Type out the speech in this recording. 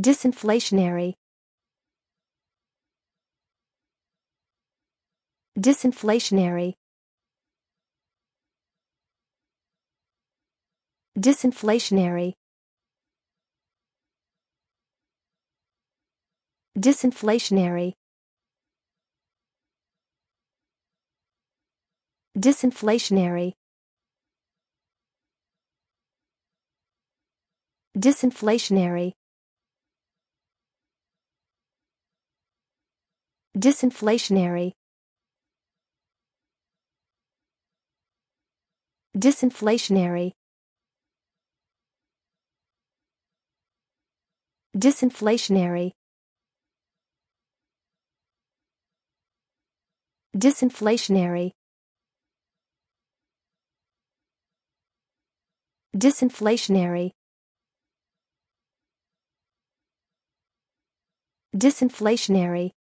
Disinflationary Disinflationary Disinflationary Disinflationary Disinflationary Disinflationary Disinflationary Disinflationary Disinflationary Disinflationary Disinflationary Disinflationary